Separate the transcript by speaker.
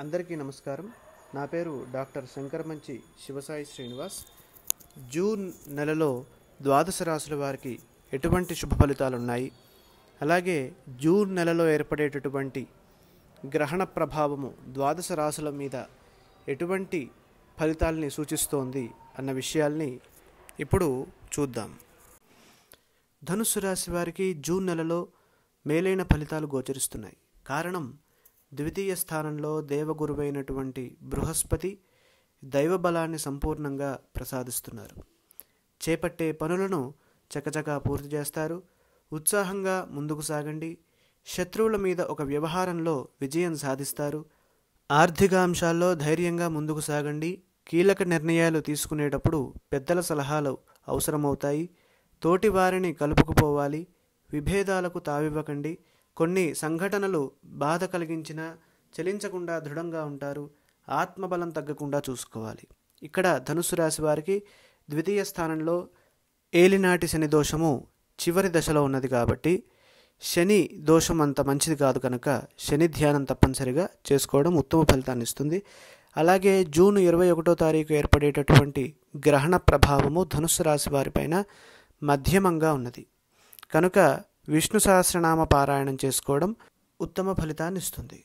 Speaker 1: అందరికీ నమస్కారం నా పేరు డాక్టర్ శంకరమంచి శివసాయి శ్రీనివాస్ జూన్ నెలలో ద్వాదశ రాసుల వారికి ఎటువంటి శుభ ఫలితాలు ఉన్నాయి అలాగే జూన్ నెలలో ఏర్పడేటటువంటి గ్రహణ ప్రభావము ద్వాదశ రాసుల మీద ఎటువంటి ఫలితాలని సూచిస్తోంది అన్న విషయాల్ని ఇప్పుడు చూద్దాం ధనుస్సు రాశి వారికి జూన్ నెలలో మేలైన ఫలితాలు గోచరిస్తున్నాయి కారణం ద్వితీయ స్థానంలో దేవగురువైనటువంటి బృహస్పతి దైవబలాన్ని సంపూర్ణంగా ప్రసాదిస్తున్నారు చేపట్టే పనులను చకచకా పూర్తి చేస్తారు ఉత్సాహంగా ముందుకు సాగండి శత్రువుల మీద ఒక వ్యవహారంలో విజయం సాధిస్తారు ఆర్థిక అంశాల్లో ధైర్యంగా ముందుకు సాగండి కీలక నిర్ణయాలు తీసుకునేటప్పుడు పెద్దల సలహాలు అవసరమవుతాయి తోటివారిని కలుపుకుపోవాలి విభేదాలకు తావివ్వకండి కొన్ని సంఘటనలు బాధ కలిగించినా చలించకుండా దృఢంగా ఉంటారు ఆత్మబలం తగ్గకుండా చూసుకోవాలి ఇక్కడ ధనుసు రాశి వారికి ద్వితీయ స్థానంలో ఏలినాటి శని దోషము చివరి దశలో ఉన్నది కాబట్టి శని దోషం అంత మంచిది కాదు కనుక శని ధ్యానం తప్పనిసరిగా చేసుకోవడం ఉత్తమ ఫలితాన్ని ఇస్తుంది అలాగే జూన్ ఇరవై ఒకటో తారీఖు ఏర్పడేటటువంటి గ్రహణ ప్రభావము ధనుసు రాశి వారిపైన మధ్యమంగా ఉన్నది కనుక విష్ణు సహస్రనామ పారాయణం చేసుకోవడం ఉత్తమ ఫలితాన్ని ఇస్తుంది